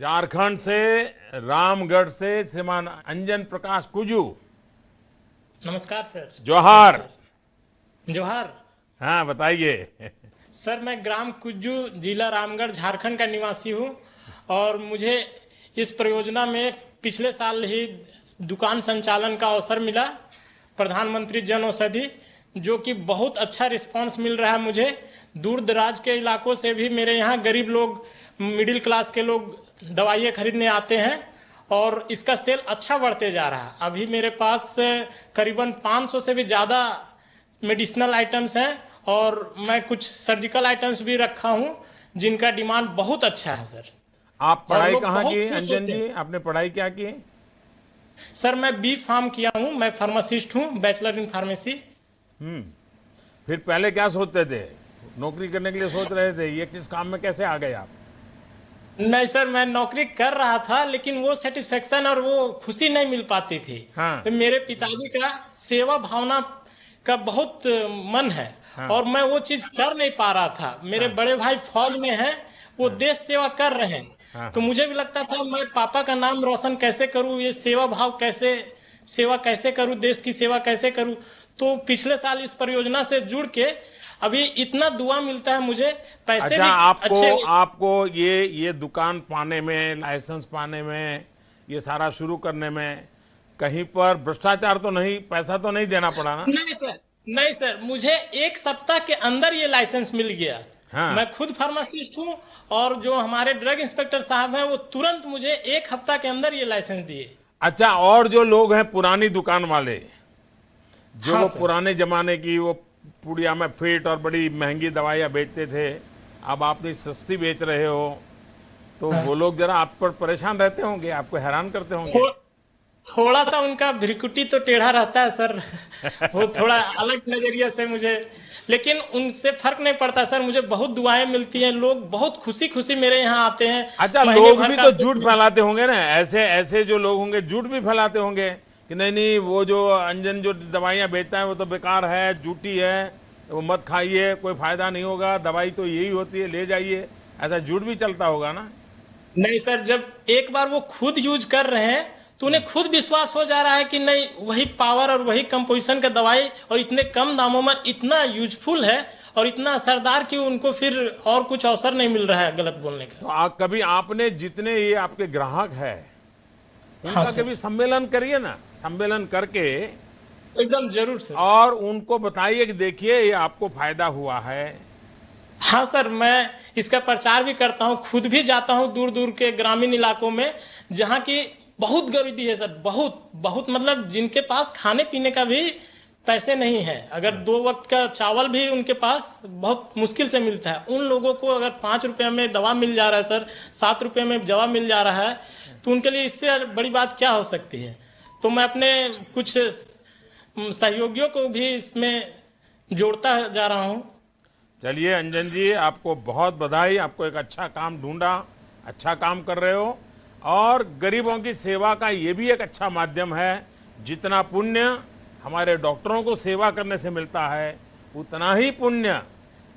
झारखंड से रामगढ़ से श्रीमान अंजन प्रकाश कुजू नमस्कार सर जोहार जोहार हाँ बताइए सर मैं ग्राम कुजू जिला रामगढ़ झारखंड का निवासी हूँ और मुझे इस परियोजना में पिछले साल ही दुकान संचालन का अवसर मिला प्रधानमंत्री जन औषधि जो कि बहुत अच्छा रिस्पांस मिल रहा है मुझे दूर दराज के इलाकों से भी मेरे यहाँ गरीब लोग मिडिल क्लास के लोग दवाइयाँ खरीदने आते हैं और इसका सेल अच्छा बढ़ते जा रहा है अभी मेरे पास करीबन 500 से भी ज़्यादा मेडिसिनल आइटम्स हैं और मैं कुछ सर्जिकल आइटम्स भी रखा हूँ जिनका डिमांड बहुत अच्छा है सर आप पढ़ाई कहाँ की अंजन जी आपने पढ़ाई क्या की सर मैं बी फार्म किया हूँ मैं फार्मासिस्ट हूँ बैचलर इन फार्मेसी हम्म। फिर पहले क्या सोचते थे नौकरी करने के लिए सोच रहे थे ये किस काम में कैसे आ गए आप नहीं सर मैं नौकरी कर रहा था लेकिन वो सेटिस्फेक्शन और वो खुशी नहीं मिल पाती थी हाँ। तो मेरे पिताजी का सेवा भावना का बहुत मन है हाँ। और मैं वो चीज कर नहीं पा रहा था मेरे हाँ। बड़े भाई फौज में हैं वो हाँ। देश सेवा कर रहे हैं हाँ। तो मुझे भी लगता था मैं पापा का नाम रोशन कैसे करूँ ये सेवा भाव कैसे सेवा कैसे करूँ देश की सेवा कैसे करूँ तो पिछले साल इस परियोजना से जुड़ के अभी इतना दुआ मिलता है मुझे पैसे अच्छा, भी आपको अच्छे आपको ये ये दुकान पाने में लाइसेंस पाने में ये सारा शुरू करने में कहीं पर भ्रष्टाचार तो नहीं पैसा तो नहीं देना पड़ा ना नहीं सर नहीं सर मुझे एक सप्ताह के अंदर ये लाइसेंस मिल गया हाँ। मैं खुद फार्मासिस्ट हूँ और जो हमारे ड्रग इंस्पेक्टर साहब हैं वो तुरंत मुझे एक हफ्ता के अंदर ये लाइसेंस दिए अच्छा और जो लोग हैं पुरानी दुकान वाले जो हाँ वो पुराने ज़माने की वो पुड़िया में फिट और बड़ी महंगी दवाइयाँ बेचते थे अब आपने सस्ती बेच रहे हो तो हाँ। वो लोग जरा आप पर परेशान रहते होंगे आपको हैरान करते होंगे थो, थोड़ा सा उनका भ्रिकुटी तो टेढ़ा रहता है सर वो थोड़ा अलग नजरिया से मुझे लेकिन उनसे फर्क नहीं पड़ता सर मुझे बहुत दुआएं मिलती हैं लोग बहुत खुशी खुशी मेरे यहाँ आते हैं अच्छा लोग भी तो, तो झूठ फैलाते होंगे ना ऐसे ऐसे जो लोग होंगे झूठ भी फैलाते होंगे कि नहीं नहीं वो जो अंजन जो दवाइयाँ बेचता है वो तो बेकार है झूठी है वो मत खाइए कोई फायदा नहीं होगा दवाई तो यही होती है ले जाइए ऐसा झूठ भी चलता होगा ना नहीं सर जब एक बार वो खुद यूज कर रहे हैं तो उन्हें खुद विश्वास हो जा रहा है कि नहीं वही पावर और वही कंपोजिशन का दवाई और इतने कम दामों में इतना यूजफुल है और इतना असरदार कि उनको फिर और कुछ अवसर नहीं मिल रहा है गलत बोलने का तो आ, कभी आपने जितने ये आपके ग्राहक है हाँ उनका हाँ कभी सम्मेलन करिए ना सम्मेलन करके एकदम जरूर सर और उनको बताइए कि देखिए ये आपको फायदा हुआ है हाँ सर मैं इसका प्रचार भी करता हूँ खुद भी जाता हूँ दूर दूर के ग्रामीण इलाकों में जहाँ की बहुत गरीबी है सर बहुत बहुत मतलब जिनके पास खाने पीने का भी पैसे नहीं है अगर हाँ। दो वक्त का चावल भी उनके पास बहुत मुश्किल से मिलता है उन लोगों को अगर पाँच रुपये में दवा मिल जा रहा है सर सात रुपये में दवा मिल जा रहा है तो उनके लिए इससे बड़ी बात क्या हो सकती है तो मैं अपने कुछ सहयोगियों को भी इसमें जोड़ता जा रहा हूँ चलिए अंजन जी आपको बहुत बधाई आपको एक अच्छा काम ढूंढा अच्छा काम कर रहे हो और गरीबों की सेवा का ये भी एक अच्छा माध्यम है जितना पुण्य हमारे डॉक्टरों को सेवा करने से मिलता है उतना ही पुण्य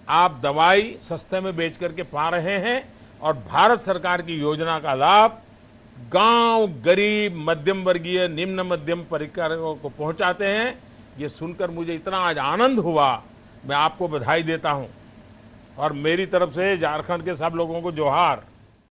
आप दवाई सस्ते में बेच करके पा रहे हैं और भारत सरकार की योजना का लाभ गांव गरीब मध्यम वर्गीय निम्न मध्यम परिकारों को पहुंचाते हैं ये सुनकर मुझे इतना आज आनंद हुआ मैं आपको बधाई देता हूं और मेरी तरफ से झारखंड के सब लोगों को जोहार